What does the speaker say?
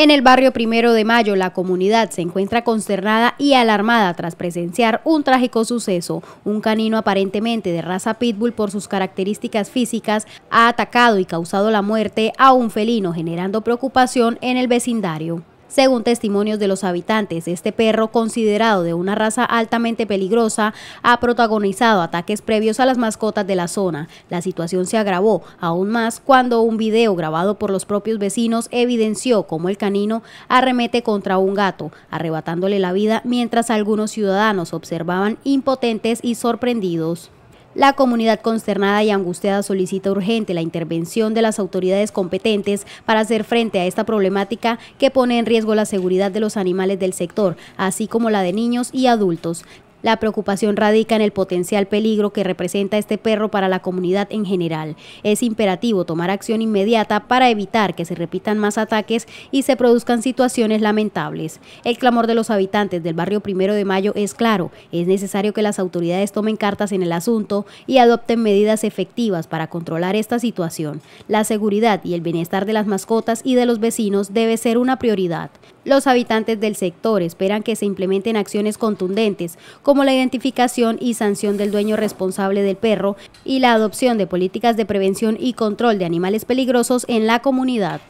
En el barrio Primero de Mayo, la comunidad se encuentra consternada y alarmada tras presenciar un trágico suceso. Un canino aparentemente de raza pitbull por sus características físicas ha atacado y causado la muerte a un felino, generando preocupación en el vecindario. Según testimonios de los habitantes, este perro, considerado de una raza altamente peligrosa, ha protagonizado ataques previos a las mascotas de la zona. La situación se agravó aún más cuando un video grabado por los propios vecinos evidenció cómo el canino arremete contra un gato, arrebatándole la vida mientras algunos ciudadanos observaban impotentes y sorprendidos. La comunidad consternada y angustiada solicita urgente la intervención de las autoridades competentes para hacer frente a esta problemática que pone en riesgo la seguridad de los animales del sector, así como la de niños y adultos. La preocupación radica en el potencial peligro que representa este perro para la comunidad en general. Es imperativo tomar acción inmediata para evitar que se repitan más ataques y se produzcan situaciones lamentables. El clamor de los habitantes del barrio Primero de Mayo es claro. Es necesario que las autoridades tomen cartas en el asunto y adopten medidas efectivas para controlar esta situación. La seguridad y el bienestar de las mascotas y de los vecinos debe ser una prioridad. Los habitantes del sector esperan que se implementen acciones contundentes, como la identificación y sanción del dueño responsable del perro y la adopción de políticas de prevención y control de animales peligrosos en la comunidad.